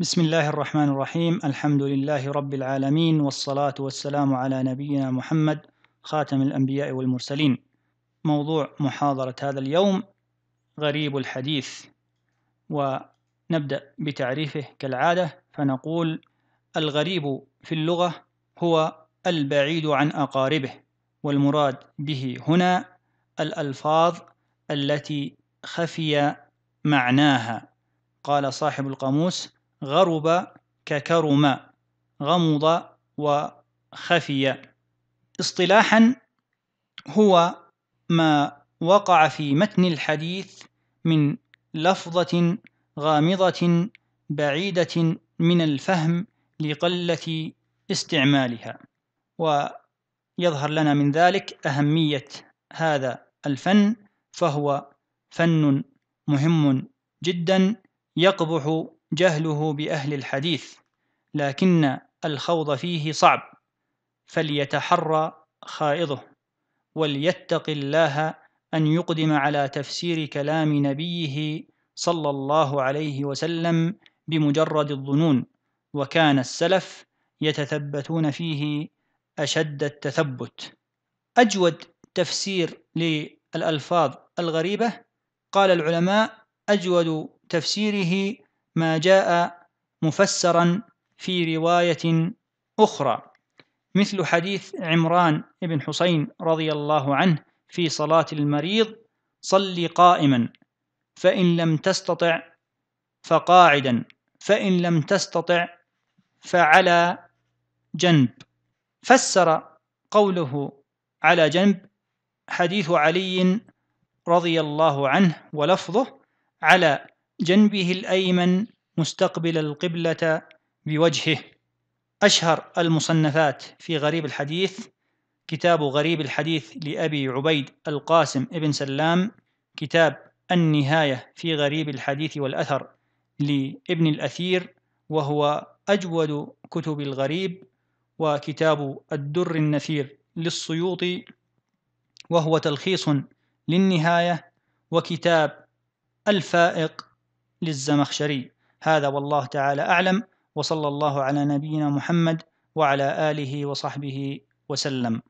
بسم الله الرحمن الرحيم الحمد لله رب العالمين والصلاة والسلام على نبينا محمد خاتم الأنبياء والمرسلين موضوع محاضرة هذا اليوم غريب الحديث ونبدأ بتعريفه كالعادة فنقول الغريب في اللغة هو البعيد عن أقاربه والمراد به هنا الألفاظ التي خفي معناها قال صاحب القاموس غرب ككرم غمض وخفي اصطلاحا هو ما وقع في متن الحديث من لفظة غامضة بعيدة من الفهم لقلة استعمالها ويظهر لنا من ذلك أهمية هذا الفن فهو فن مهم جدا يقبح جهله باهل الحديث لكن الخوض فيه صعب فليتحرى خائضه وليتق الله ان يقدم على تفسير كلام نبيه صلى الله عليه وسلم بمجرد الظنون وكان السلف يتثبتون فيه اشد التثبت اجود تفسير للالفاظ الغريبه قال العلماء اجود تفسيره ما جاء مفسرا في روايه اخرى مثل حديث عمران بن حسين رضي الله عنه في صلاه المريض صل قائما فان لم تستطع فقاعدا فان لم تستطع فعلى جنب فسر قوله على جنب حديث علي رضي الله عنه ولفظه على جنبه الايمن مستقبل القبله بوجهه اشهر المصنفات في غريب الحديث كتاب غريب الحديث لابي عبيد القاسم ابن سلام كتاب النهايه في غريب الحديث والاثر لابن الاثير وهو اجود كتب الغريب وكتاب الدر النثير للسيوطي وهو تلخيص للنهايه وكتاب الفائق للزمخشري هذا والله تعالى أعلم وصلى الله على نبينا محمد وعلى آله وصحبه وسلم